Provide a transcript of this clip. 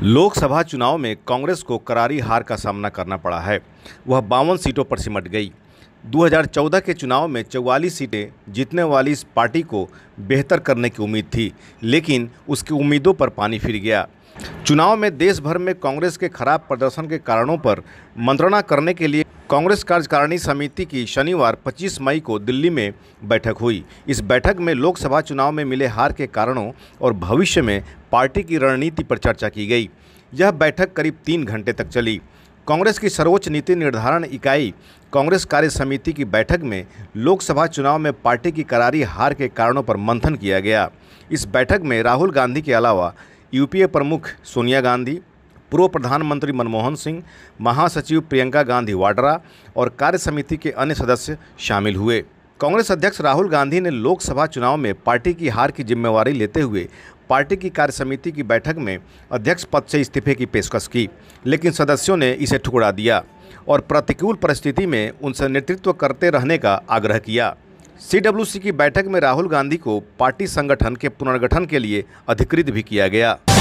लोकसभा चुनाव में कांग्रेस को करारी हार का सामना करना पड़ा है वह बावन सीटों पर सिमट गई 2014 के चुनाव में चौवालीस सीटें जीतने वाली इस पार्टी को बेहतर करने की उम्मीद थी लेकिन उसकी उम्मीदों पर पानी फिर गया चुनाव में देश भर में कांग्रेस के खराब प्रदर्शन के कारणों पर मंत्रणा करने के लिए कांग्रेस कार्यकारिणी समिति की शनिवार 25 मई को दिल्ली में बैठक हुई इस बैठक में लोकसभा चुनाव में मिले हार के कारणों और भविष्य में पार्टी की रणनीति पर चर्चा की गई यह बैठक करीब तीन घंटे तक चली कांग्रेस की सर्वोच्च नीति निर्धारण इकाई कांग्रेस कार्य समिति की बैठक में लोकसभा चुनाव में पार्टी की करारी हार के कारणों पर मंथन किया गया इस बैठक में राहुल गांधी के अलावा यूपीए प्रमुख सोनिया गांधी पूर्व प्रधानमंत्री मनमोहन सिंह महासचिव प्रियंका गांधी वाड्रा और कार्य समिति के अन्य सदस्य शामिल हुए कांग्रेस अध्यक्ष राहुल गांधी ने लोकसभा चुनाव में पार्टी की हार की जिम्मेवारी लेते हुए पार्टी की कार्य समिति की बैठक में अध्यक्ष पद से इस्तीफे की पेशकश की लेकिन सदस्यों ने इसे ठुकरा दिया और प्रतिकूल परिस्थिति में उनसे नेतृत्व करते रहने का आग्रह किया सी की बैठक में राहुल गांधी को पार्टी संगठन के पुनर्गठन के लिए अधिकृत भी किया गया